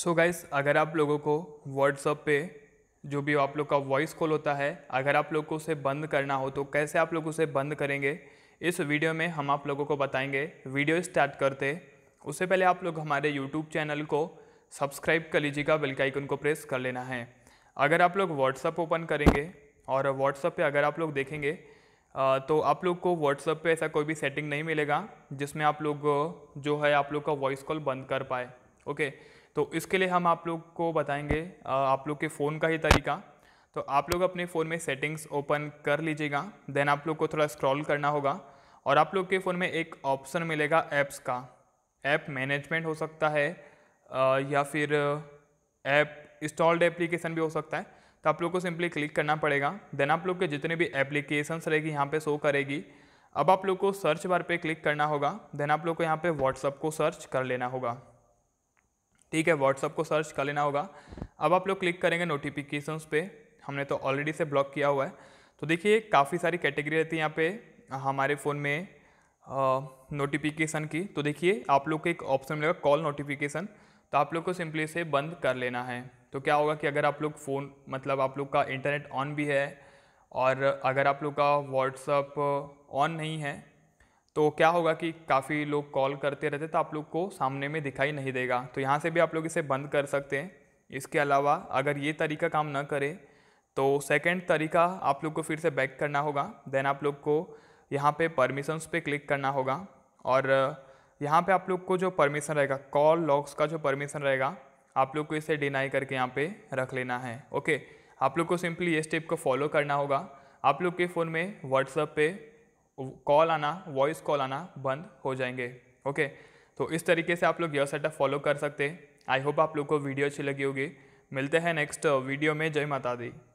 सो so guys अगर आप लोगों को व्हाट्सअप पे जो भी आप लोग का वॉइस कॉल होता है अगर आप लोग को उसे बंद करना हो तो कैसे आप लोग उसे बंद करेंगे इस वीडियो में हम आप लोगों को बताएंगे वीडियो स्टार्ट करते उससे पहले आप लोग हमारे यूट्यूब चैनल को सब्सक्राइब कर लीजिएगा बेलकाइकन को प्रेस कर लेना है अगर आप लोग व्हाट्सअप ओपन करेंगे और व्हाट्सअप पर अगर आप लोग देखेंगे तो आप लोग को व्हाट्सअप पर ऐसा कोई भी सेटिंग नहीं मिलेगा जिसमें आप लोग जो है आप लोग का वॉइस कॉल बंद कर पाए ओके तो इसके लिए हम आप लोग को बताएंगे आप लोग के फ़ोन का ही तरीका तो आप लोग अपने फ़ोन में सेटिंग्स ओपन कर लीजिएगा देन आप लोग को थोड़ा स्क्रॉल करना होगा और आप लोग के फ़ोन में एक ऑप्शन मिलेगा ऐप्स का ऐप मैनेजमेंट हो सकता है या फिर ऐप इंस्टॉल्ड एप्लीकेशन भी हो सकता है तो आप लोग को सिंपली क्लिक करना पड़ेगा देन आप लोग के जितने भी एप्लीकेशंस रहेगी यहाँ पे शो करेगी अब आप लोग को सर्च बार पे क्लिक करना होगा देन आप लोग को यहाँ पे व्हाट्सअप को सर्च कर लेना होगा ठीक है व्हाट्सअप को सर्च कर लेना होगा अब आप लोग क्लिक करेंगे नोटिफिकेशंस पे हमने तो ऑलरेडी से ब्लॉक किया हुआ है तो देखिए काफ़ी सारी कैटेगरी रहती है यहाँ पे हमारे फ़ोन में नोटिफिकेशन की तो देखिए आप लोग को एक ऑप्शन मिलेगा कॉल नोटिफिकेशन तो आप लोग को सिंपली से बंद कर लेना है तो क्या होगा कि अगर आप लोग फ़ोन मतलब आप लोग का इंटरनेट ऑन भी है और अगर आप लोग का व्हाट्सअप ऑन नहीं है तो क्या होगा कि काफ़ी लोग कॉल करते रहते तो आप लोग को सामने में दिखाई नहीं देगा तो यहाँ से भी आप लोग इसे बंद कर सकते हैं इसके अलावा अगर ये तरीका काम ना करे तो सेकंड तरीका आप लोग को फिर से बैक करना होगा देन आप लोग को यहाँ पे परमिशंस पे क्लिक करना होगा और यहाँ पे आप लोग को जो परमिशन रहेगा कॉल लॉक्स का जो परमिशन रहेगा आप लोग को इसे डिनाई करके यहाँ पे रख लेना है ओके आप लोग को सिंपली ये स्टेप को फॉलो करना होगा आप लोग के फ़ोन में व्हाट्सअप पे कॉल आना वॉइस कॉल आना बंद हो जाएंगे ओके तो इस तरीके से आप लोग यह सेटअप फॉलो कर सकते हैं आई होप आप लोग को वीडियो अच्छी लगी होगी मिलते हैं नेक्स्ट वीडियो में जय माता दी